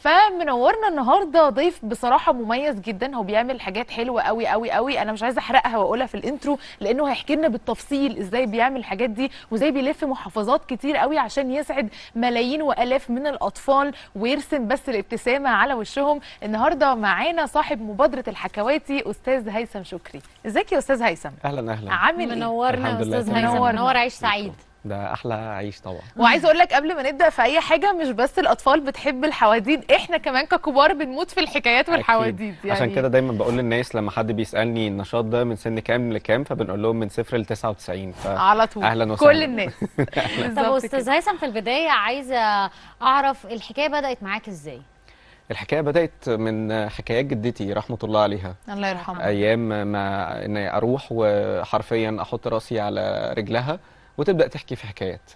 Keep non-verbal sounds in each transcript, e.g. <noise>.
فمنورنا النهارده ضيف بصراحه مميز جدا هو بيعمل حاجات حلوه قوي قوي قوي انا مش عايزه احرقها واقولها في الانترو لانه هيحكي لنا بالتفصيل ازاي بيعمل الحاجات دي وازاي بيلف محافظات كتير قوي عشان يسعد ملايين والاف من الاطفال ويرسم بس الابتسامه على وشهم النهارده معانا صاحب مبادره الحكواتي استاذ هيثم شكري ازيك يا استاذ هيثم اهلا اهلا عامل إيه؟ منورنا يا استاذ هيثم منور عيش سعيد ده احلى عيش طبعا وعايز اقول لك قبل ما نبدا في اي حاجه مش بس الاطفال بتحب الحواديد احنا كمان ككبار بنموت في الحكايات والحواديد يعني عشان كده دايما بقول للناس لما حد بيسالني النشاط ده من سن كام لكام فبنقول لهم من صفر ل 99 ف... على طول اهلا وسهلا كل الناس <laughs> طب استاذ هيثم في البدايه عايزه اعرف الحكايه بدات معاك ازاي الحكايه بدات من حكايات جدتي رحمه الله عليها الله يرحمها ايام ما اني اروح وحرفيا احط راسي على رجلها وتبدا تحكي في حكايات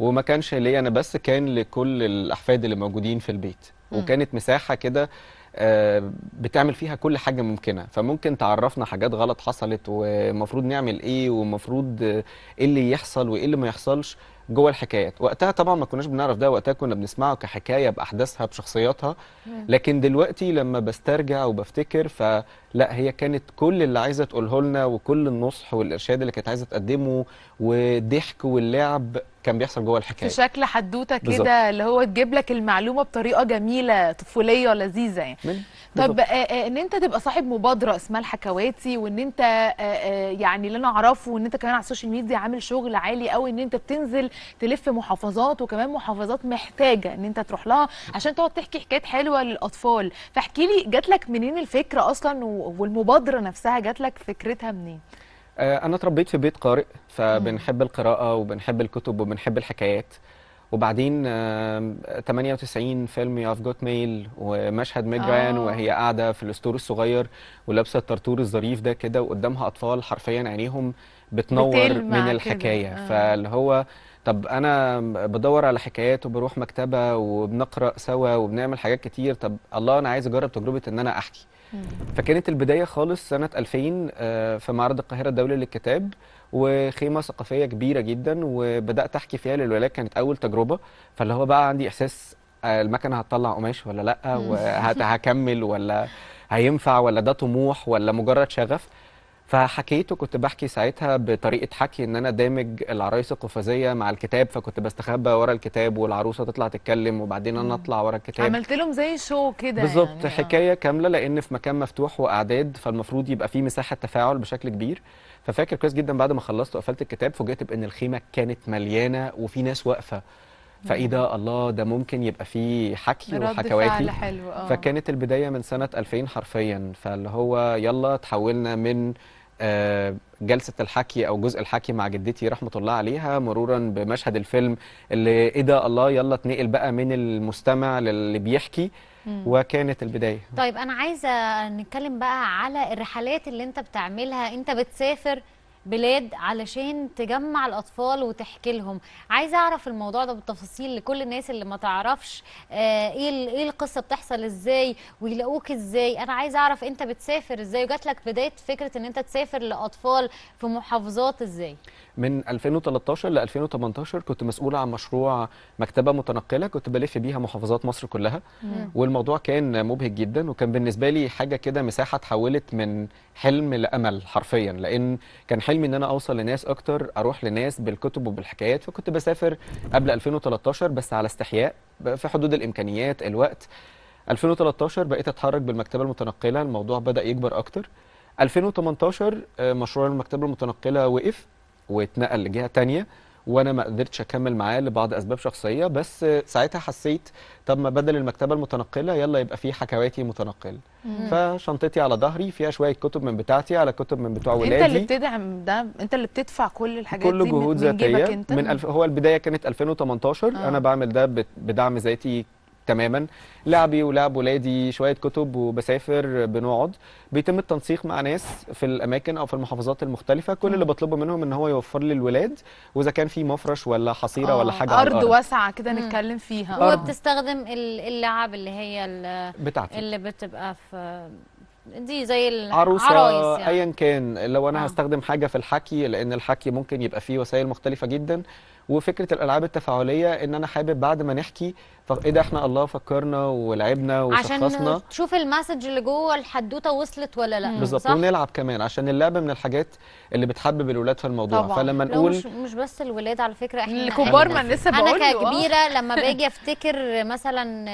وما كانش ليا انا بس كان لكل الاحفاد اللي موجودين في البيت وكانت مساحه كده آه، بتعمل فيها كل حاجه ممكنه فممكن تعرفنا حاجات غلط حصلت ومفروض نعمل ايه ومفروض ايه اللي يحصل وايه اللي ما يحصلش جوه الحكايات وقتها طبعا ما كناش بنعرف ده وقتها كنا بنسمعه كحكايه باحداثها بشخصياتها لكن دلوقتي لما بسترجع وبفتكر فلا هي كانت كل اللي عايزه تقوله لنا وكل النصح والارشاد اللي كانت عايزه تقدمه والضحك واللعب كان بيحصل جوه الحكايه في شكل حدوته كده اللي هو تجيب لك المعلومه بطريقه جميله طفوليه ولذيذه يعني طب آه، آه، ان انت تبقى صاحب مبادره اسمها الحكواتي وان انت آه، يعني اللي انا اعرفه وان انت كمان على السوشيال ميديا عامل شغل عالي قوي ان انت بتنزل تلف محافظات وكمان محافظات محتاجه ان انت تروح لها عشان تقعد تحكي حكايات حلوه للاطفال فاحكي لي جات لك منين الفكره اصلا والمبادره نفسها جات لك فكرتها منين انا اتربيت في بيت قارئ فبنحب القراءه وبنحب الكتب وبنحب الحكايات وبعدين 98 فيلم ياف جوت ميل ومشهد ميج آه. وهي قاعده في الاستور الصغير ولابسه الترتور الظريف ده كده وقدامها اطفال حرفيا عينيهم بتنور من الحكايه آه. فاللي هو طب انا بدور على حكايات وبروح مكتبه وبنقرا سوا وبنعمل حاجات كتير طب الله انا عايز اجرب تجربه ان انا احكي فكانت البدايه خالص سنه 2000 آه، في معرض القاهره الدولي للكتاب وخيمه ثقافيه كبيره جدا وبدات احكي فيها للولاد كانت اول تجربه فاللي هو بقى عندي احساس آه، المكنه هتطلع قماش ولا لا وهكمل ولا هينفع ولا ده طموح ولا مجرد شغف فحكيته كنت بحكي ساعتها بطريقه حكي ان انا دامج العرايس القفازيه مع الكتاب فكنت بستخبى ورا الكتاب والعروسه تطلع تتكلم وبعدين انا اطلع ورا الكتاب عملت لهم زي شو كده بالظبط يعني آه. حكايه كامله لان في مكان مفتوح واعداد فالمفروض يبقى في مساحه تفاعل بشكل كبير ففاكر كويس جدا بعد ما خلصت وقفلت الكتاب فوجئت بان الخيمه كانت مليانه وفي ناس واقفه فايه ده الله ده ممكن يبقى فيه حكي وحكواتي حلو. آه. فكانت البدايه من سنه 2000 حرفيا فاللي هو يلا تحولنا من آه، جلسة الحكي أو جزء الحكي مع جدتي رحمة الله عليها مرورا بمشهد الفيلم اللي إيه ده الله يلا اتنقل بقى من المستمع للي بيحكي وكانت البداية طيب أنا عايزة نتكلم بقى على الرحلات اللي أنت بتعملها أنت بتسافر بلاد علشان تجمع الاطفال وتحكي لهم عايزه اعرف الموضوع ده بالتفاصيل لكل الناس اللي ما تعرفش آه، ايه ايه القصه بتحصل ازاي ويلاقوك ازاي انا عايزه اعرف انت بتسافر ازاي وجات لك بدايه فكره ان انت تسافر لاطفال في محافظات ازاي من 2013 ل 2018 كنت مسؤوله عن مشروع مكتبه متنقله كنت بلف بيها محافظات مصر كلها مم. والموضوع كان مبهج جدا وكان بالنسبه لي حاجه كده مساحه تحولت من حلم لامل حرفيا لان كان حلم حلمي ان انا اوصل لناس اكتر اروح لناس بالكتب وبالحكايات فكنت بسافر قبل 2013 بس على استحياء في حدود الامكانيات الوقت 2013 بقيت اتحرك بالمكتبه المتنقله الموضوع بدا يكبر اكتر 2018 آه، مشروع المكتبه المتنقله وقف واتنقل لجهه تانية وانا ما قدرتش اكمل معاه لبعض اسباب شخصيه بس ساعتها حسيت طب ما بدل المكتبه المتنقله يلا يبقى في حكواتي متنقله فشنطتي على ظهري فيها شويه كتب من بتاعتي على كتب من بتوع ولادي انت اللي بتدعم ده انت اللي بتدفع كل الحاجات كل دي جهود ذاتيه من, من ألف هو البدايه كانت 2018 آه. انا بعمل ده بدعم ذاتي تماما لعبي ولعب ولادي شويه كتب وبسافر بنقعد بيتم التنسيق مع ناس في الاماكن او في المحافظات المختلفه كل اللي بطلبه منهم ان هو يوفر لي الولاد واذا كان في مفرش ولا حصيره ولا حاجه ارض واسعه كده نتكلم فيها هو بتستخدم اللعب اللي هي بتاعتي اللي بتبقى في دي زي العروسه يعني. ايا كان لو انا آه. هستخدم حاجه في الحكي لان الحكي ممكن يبقى فيه وسائل مختلفه جدا وفكره الالعاب التفاعليه ان انا حابب بعد ما نحكي ايه ده احنا الله فكرنا ولعبنا وشخصنا عشان تشوف المسج اللي جوه الحدوته وصلت ولا لا بالظبط ونلعب كمان عشان اللعب من الحاجات اللي بتحبب الولاد في الموضوع طبعا. فلما نقول مش, مش بس الولاد على فكره احنا الكبار ما لسه بقول انا آه. ككبيره لما باجي افتكر مثلا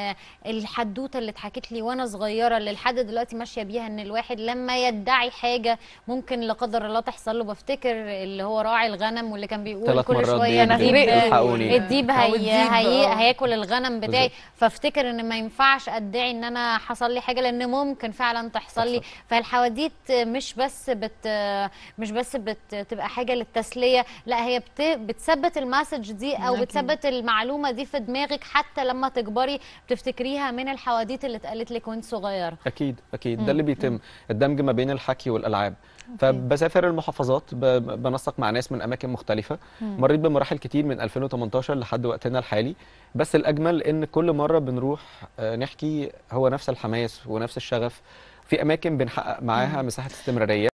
الحدوته اللي اتحكت لي وانا صغيره اللي لحد دلوقتي ماشيه بيها ان الواحد لما يدعي حاجه ممكن لا قدر الله تحصل له بفتكر اللي هو راعي الغنم واللي كان بيقول كل شويه الديب الحقوني الديب هي هي آه. هياكل الغنم بتاعي فافتكر ان ما ينفعش ادعي ان انا حصل لي حاجه لان ممكن فعلا تحصل لي فالحواديت مش بس بت مش بس بتبقى حاجه للتسليه لا هي بت بتثبت المسج دي او بتثبت المعلومه دي في دماغك حتى لما تكبري بتفتكريها من الحواديت اللي اتقالت لك وانت صغيره اكيد اكيد ده اللي بيتم الدمج ما بين الحكي والالعاب فبسافر المحافظات بنسق مع ناس من اماكن مختلفه مريت بمراحل كتير كتير من 2018 لحد وقتنا الحالي بس الاجمل ان كل مره بنروح آه، نحكي هو نفس الحماس ونفس الشغف في اماكن بنحقق معاها مساحه استمراريه